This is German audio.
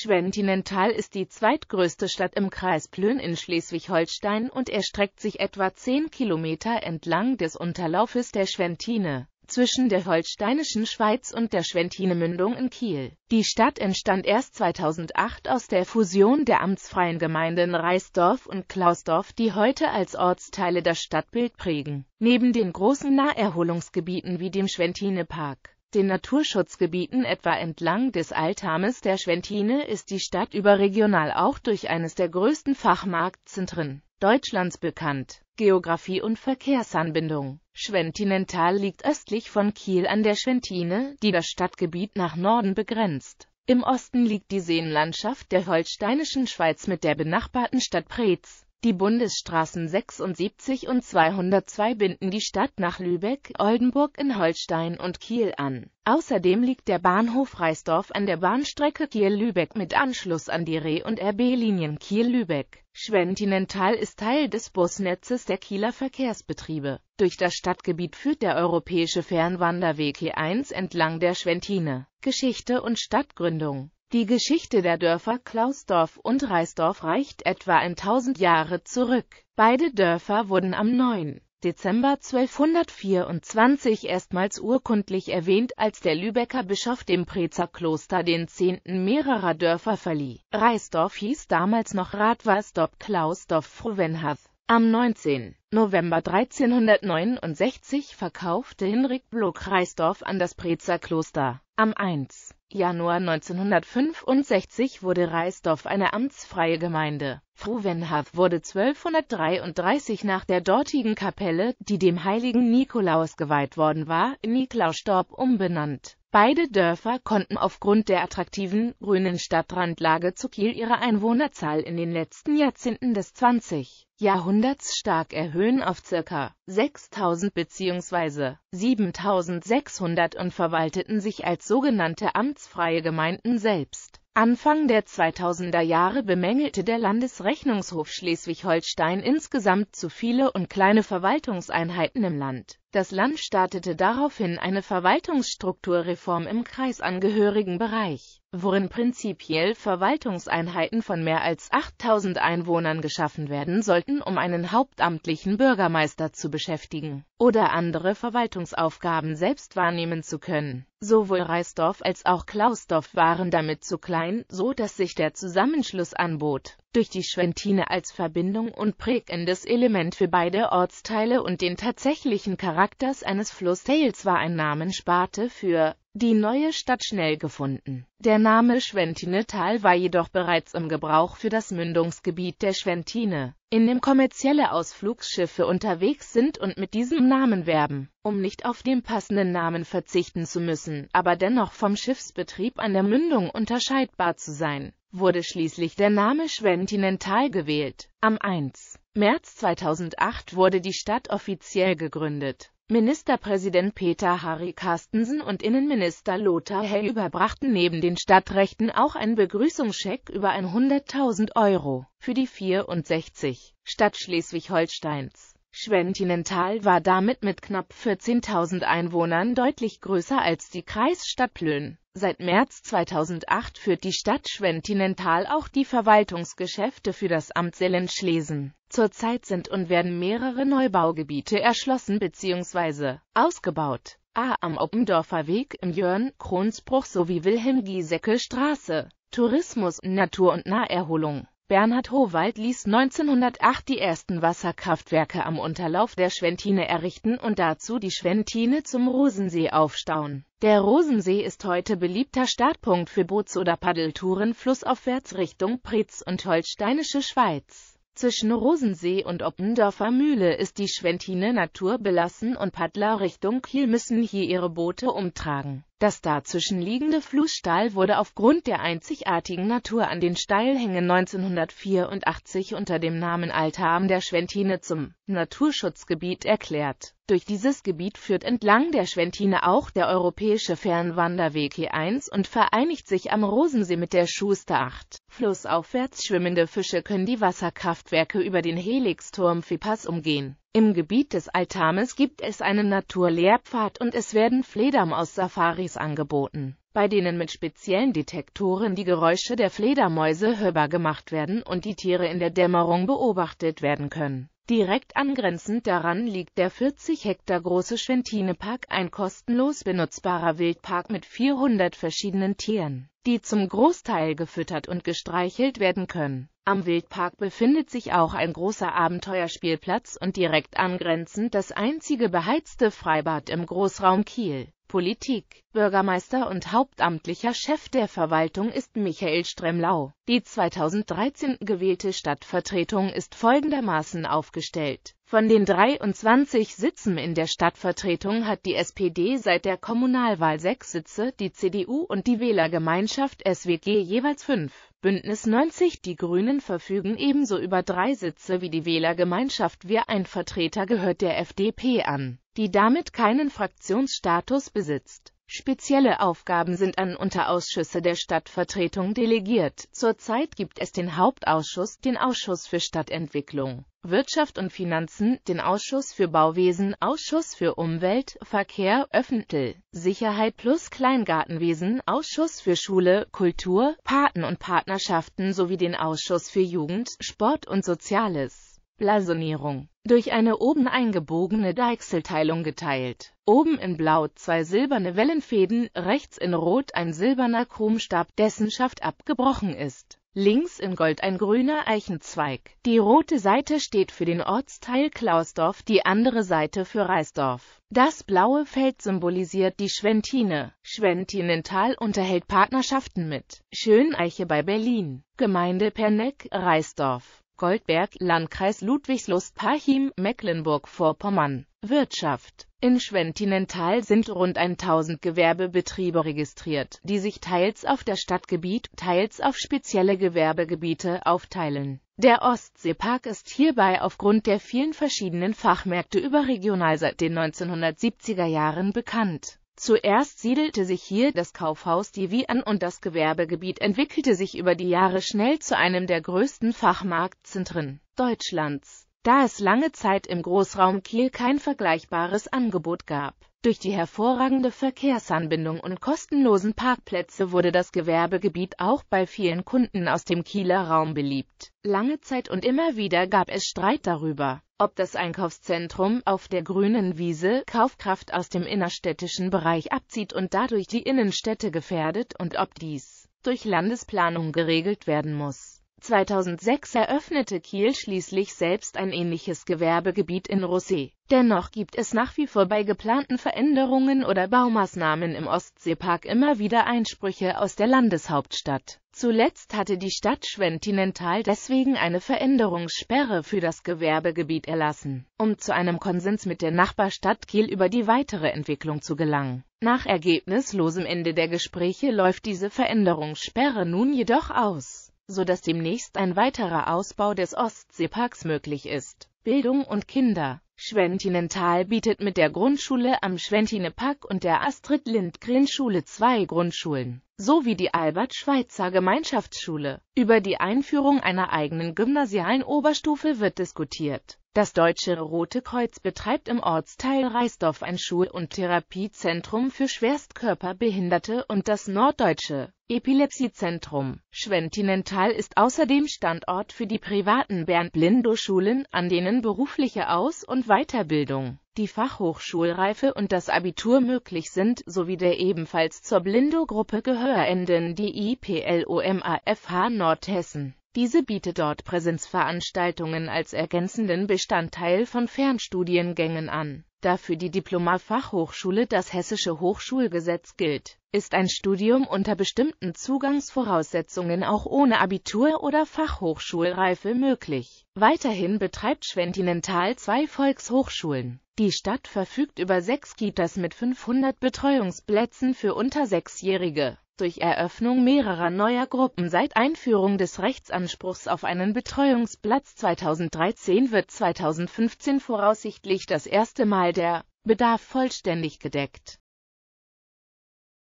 Schwentinental ist die zweitgrößte Stadt im Kreis Plön in Schleswig-Holstein und erstreckt sich etwa 10 Kilometer entlang des Unterlaufes der Schwentine zwischen der holsteinischen Schweiz und der Schwentinemündung in Kiel. Die Stadt entstand erst 2008 aus der Fusion der amtsfreien Gemeinden Reisdorf und Klausdorf, die heute als Ortsteile das Stadtbild prägen. Neben den großen Naherholungsgebieten wie dem Schwentinepark den Naturschutzgebieten etwa entlang des Altames der Schwentine ist die Stadt überregional auch durch eines der größten Fachmarktzentren Deutschlands bekannt. Geografie und Verkehrsanbindung Schwentinental liegt östlich von Kiel an der Schwentine, die das Stadtgebiet nach Norden begrenzt. Im Osten liegt die Seenlandschaft der holsteinischen Schweiz mit der benachbarten Stadt Preetz. Die Bundesstraßen 76 und 202 binden die Stadt nach Lübeck, Oldenburg in Holstein und Kiel an. Außerdem liegt der Bahnhof Reisdorf an der Bahnstrecke Kiel-Lübeck mit Anschluss an die Reh- und RB-Linien Kiel-Lübeck. Schwentinental ist Teil des Busnetzes der Kieler Verkehrsbetriebe. Durch das Stadtgebiet führt der europäische Fernwanderweg E1 entlang der Schwentine. Geschichte und Stadtgründung die Geschichte der Dörfer Klausdorf und Reisdorf reicht etwa 1000 Jahre zurück. Beide Dörfer wurden am 9. Dezember 1224 erstmals urkundlich erwähnt, als der Lübecker Bischof dem Prezer Kloster den Zehnten mehrerer Dörfer verlieh. Reisdorf hieß damals noch Radwersdorf Klausdorf Fruwenhath. Am 19. November 1369 verkaufte Hinrich Block Reisdorf an das Prezer Kloster. Am 1. Januar 1965 wurde Reisdorf eine amtsfreie Gemeinde. Fruwenhaft wurde 1233 nach der dortigen Kapelle, die dem heiligen Nikolaus geweiht worden war, in Niklausdorp umbenannt Beide Dörfer konnten aufgrund der attraktiven, grünen Stadtrandlage zu Kiel ihre Einwohnerzahl in den letzten Jahrzehnten des 20. Jahrhunderts stark erhöhen auf ca. 6.000 bzw. 7.600 und verwalteten sich als sogenannte amtsfreie Gemeinden selbst. Anfang der 2000er Jahre bemängelte der Landesrechnungshof Schleswig-Holstein insgesamt zu viele und kleine Verwaltungseinheiten im Land. Das Land startete daraufhin eine Verwaltungsstrukturreform im kreisangehörigen Bereich worin prinzipiell Verwaltungseinheiten von mehr als 8000 Einwohnern geschaffen werden sollten, um einen hauptamtlichen Bürgermeister zu beschäftigen oder andere Verwaltungsaufgaben selbst wahrnehmen zu können. Sowohl Reisdorf als auch Klausdorf waren damit zu klein, so dass sich der Zusammenschluss anbot. Durch die Schwentine als Verbindung und prägendes Element für beide Ortsteile und den tatsächlichen Charakters eines Flusstails war ein Namenspate für die neue Stadt schnell gefunden. Der Name Schwentinetal war jedoch bereits im Gebrauch für das Mündungsgebiet der Schwentine, in dem kommerzielle Ausflugsschiffe unterwegs sind und mit diesem Namen werben, um nicht auf den passenden Namen verzichten zu müssen, aber dennoch vom Schiffsbetrieb an der Mündung unterscheidbar zu sein, wurde schließlich der Name Schwentinental gewählt. Am 1. März 2008 wurde die Stadt offiziell gegründet. Ministerpräsident Peter Harry Carstensen und Innenminister Lothar Hell überbrachten neben den Stadtrechten auch einen Begrüßungscheck über 100.000 Euro für die 64 Stadt Schleswig-Holsteins. Schwentinental war damit mit knapp 14.000 Einwohnern deutlich größer als die Kreisstadt Plön. Seit März 2008 führt die Stadt Schwentinental auch die Verwaltungsgeschäfte für das Amt Sellenschlesen. Zurzeit sind und werden mehrere Neubaugebiete erschlossen bzw. ausgebaut. A am Oppendorfer Weg im Jörn, Kronsbruch sowie Wilhelm-Giesecke-Straße. Tourismus, Natur und Naherholung Bernhard Howald ließ 1908 die ersten Wasserkraftwerke am Unterlauf der Schwentine errichten und dazu die Schwentine zum Rosensee aufstauen. Der Rosensee ist heute beliebter Startpunkt für Boots- oder Paddeltouren flussaufwärts Richtung Preetz und Holsteinische Schweiz. Zwischen Rosensee und Oppendorfer Mühle ist die Schwentine naturbelassen und Paddler Richtung Kiel müssen hier ihre Boote umtragen. Das dazwischen liegende Flusstal wurde aufgrund der einzigartigen Natur an den Steilhängen 1984 unter dem Namen Altarm der Schwentine zum Naturschutzgebiet erklärt. Durch dieses Gebiet führt entlang der Schwentine auch der europäische Fernwanderweg E1 und vereinigt sich am Rosensee mit der Schuster 8. Flussaufwärts schwimmende Fische können die Wasserkraftwerke über den Helixturm Fipas umgehen. Im Gebiet des Altames gibt es einen Naturlehrpfad und es werden Fledermaus-Safaris angeboten, bei denen mit speziellen Detektoren die Geräusche der Fledermäuse hörbar gemacht werden und die Tiere in der Dämmerung beobachtet werden können. Direkt angrenzend daran liegt der 40 Hektar große Schwentine-Park, ein kostenlos benutzbarer Wildpark mit 400 verschiedenen Tieren, die zum Großteil gefüttert und gestreichelt werden können. Am Wildpark befindet sich auch ein großer Abenteuerspielplatz und direkt angrenzend das einzige beheizte Freibad im Großraum Kiel. Politik, Bürgermeister und hauptamtlicher Chef der Verwaltung ist Michael Stremlau. Die 2013 gewählte Stadtvertretung ist folgendermaßen aufgestellt. Von den 23 Sitzen in der Stadtvertretung hat die SPD seit der Kommunalwahl sechs Sitze, die CDU und die Wählergemeinschaft SWG jeweils fünf. Bündnis 90 Die Grünen verfügen ebenso über drei Sitze wie die Wählergemeinschaft Wir ein Vertreter gehört der FDP an, die damit keinen Fraktionsstatus besitzt. Spezielle Aufgaben sind an Unterausschüsse der Stadtvertretung delegiert. Zurzeit gibt es den Hauptausschuss, den Ausschuss für Stadtentwicklung, Wirtschaft und Finanzen, den Ausschuss für Bauwesen, Ausschuss für Umwelt, Verkehr, Öffentl, Sicherheit plus Kleingartenwesen, Ausschuss für Schule, Kultur, Paten und Partnerschaften sowie den Ausschuss für Jugend, Sport und Soziales. Blasonierung durch eine oben eingebogene Deichselteilung geteilt. Oben in Blau zwei silberne Wellenfäden, rechts in Rot ein silberner Chromstab, dessen Schaft abgebrochen ist. Links in Gold ein grüner Eichenzweig. Die rote Seite steht für den Ortsteil Klausdorf, die andere Seite für Reisdorf. Das blaue Feld symbolisiert die Schwentine. Schwentinental unterhält Partnerschaften mit Schöneiche bei Berlin, Gemeinde Perneck, Reisdorf. Goldberg, Landkreis Ludwigslust-Parchim, Mecklenburg-Vorpommern. Wirtschaft In Schwentinental sind rund 1000 Gewerbebetriebe registriert, die sich teils auf das Stadtgebiet, teils auf spezielle Gewerbegebiete aufteilen. Der Ostseepark ist hierbei aufgrund der vielen verschiedenen Fachmärkte überregional seit den 1970er Jahren bekannt Zuerst siedelte sich hier das Kaufhaus Divi an und das Gewerbegebiet entwickelte sich über die Jahre schnell zu einem der größten Fachmarktzentren Deutschlands, da es lange Zeit im Großraum Kiel kein vergleichbares Angebot gab. Durch die hervorragende Verkehrsanbindung und kostenlosen Parkplätze wurde das Gewerbegebiet auch bei vielen Kunden aus dem Kieler Raum beliebt. Lange Zeit und immer wieder gab es Streit darüber, ob das Einkaufszentrum auf der grünen Wiese Kaufkraft aus dem innerstädtischen Bereich abzieht und dadurch die Innenstädte gefährdet und ob dies durch Landesplanung geregelt werden muss. 2006 eröffnete Kiel schließlich selbst ein ähnliches Gewerbegebiet in Rossee. Dennoch gibt es nach wie vor bei geplanten Veränderungen oder Baumaßnahmen im Ostseepark immer wieder Einsprüche aus der Landeshauptstadt. Zuletzt hatte die Stadt Schwentinental deswegen eine Veränderungssperre für das Gewerbegebiet erlassen, um zu einem Konsens mit der Nachbarstadt Kiel über die weitere Entwicklung zu gelangen. Nach ergebnislosem Ende der Gespräche läuft diese Veränderungssperre nun jedoch aus so dass demnächst ein weiterer Ausbau des Ostseeparks möglich ist. Bildung und Kinder Schwentinental bietet mit der Grundschule am Schwentine Schwentinepark und der Astrid-Lindgren-Schule zwei Grundschulen, sowie die Albert-Schweitzer Gemeinschaftsschule. Über die Einführung einer eigenen gymnasialen Oberstufe wird diskutiert das Deutsche Rote Kreuz betreibt im Ortsteil Reisdorf ein Schul- und Therapiezentrum für Schwerstkörperbehinderte und das Norddeutsche Epilepsiezentrum Schwentinental ist außerdem Standort für die privaten Bernd-Lindo-Schulen, an denen berufliche Aus- und Weiterbildung, die Fachhochschulreife und das Abitur möglich sind, sowie der ebenfalls zur Blindo-Gruppe gehörenden DIPLOMAFH Nordhessen. Diese bietet dort Präsenzveranstaltungen als ergänzenden Bestandteil von Fernstudiengängen an. Da für die Diplomar-Fachhochschule das hessische Hochschulgesetz gilt, ist ein Studium unter bestimmten Zugangsvoraussetzungen auch ohne Abitur oder Fachhochschulreife möglich. Weiterhin betreibt Schwentinental zwei Volkshochschulen. Die Stadt verfügt über sechs Kitas mit 500 Betreuungsplätzen für unter Sechsjährige. Durch Eröffnung mehrerer neuer Gruppen seit Einführung des Rechtsanspruchs auf einen Betreuungsplatz 2013 wird 2015 voraussichtlich das erste Mal der Bedarf vollständig gedeckt